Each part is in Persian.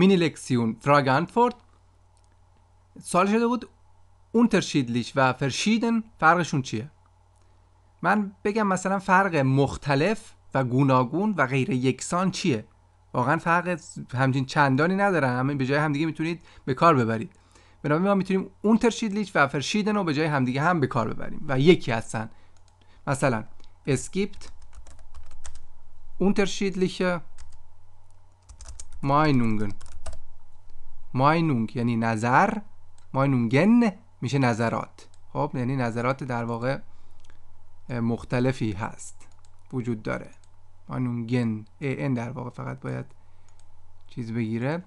مینی لکسیون فراگانفورد سال شده بود اونترشیدلیش و فرشیدن فرقشون چیه من بگم مثلا فرق مختلف و گوناگون و غیر یکسان چیه واقعا فرق همچین چندانی نداره همین به جای همدیگه میتونید به کار ببرید بنابراین ما میتونیم اونترشیدلیش و فرشیدن رو به جای همدیگه هم به کار ببریم و یکی هستن مثلا اسکیپت unterschiedliche ماینونگن ماینونگ یعنی نظر ماینونگن میشه نظرات خب یعنی نظرات در واقع مختلفی هست وجود داره ماینونگن این در واقع فقط باید چیز بگیره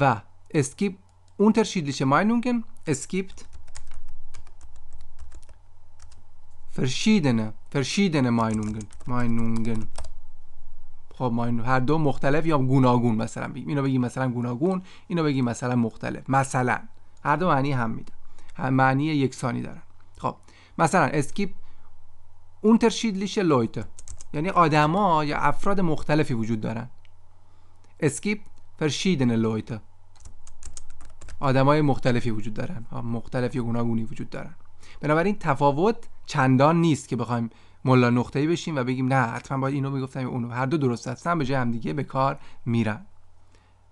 و اسکیپ unterschiedliche Meinungen es gibt verschiedene verschiedene ماینونگن Meinungen خب ما این هر دو مختلف یا گوناگون مثلا بگیم اینو بگیم مثلا گوناگون اینو بگیم مثلا مختلف مثلا هر دو معنی هم میده، هم معنی یکسانی دارن خب مثلا اسکیپ اونترشیدلیشه لویت یعنی آدما یا افراد مختلفی وجود دارن اسکیپ فرشیدن لویت آدمای مختلفی وجود دارن مختلف یا گوناگونی وجود دارن بنابراین تفاوت چندان نیست که بخوایم ملا نقطه‌ای بشیم و بگیم نه حتما باید اینو میگفتم یا اونو هر دو درست هستن به جای همدیگه به کار میرن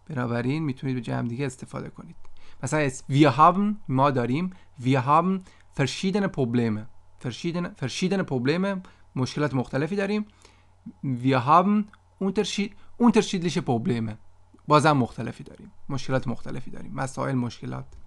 بنابراین میتونید به جای همدیگه استفاده کنید مثلا وی هابن ما داریم وی هابن فرشیدن Probleme verschiedene verschiedene مشکلات مختلفی داریم وی هابن unterschied unterschiedliche Probleme بازم مختلفی داریم مشکلات مختلفی داریم مسائل مشکلات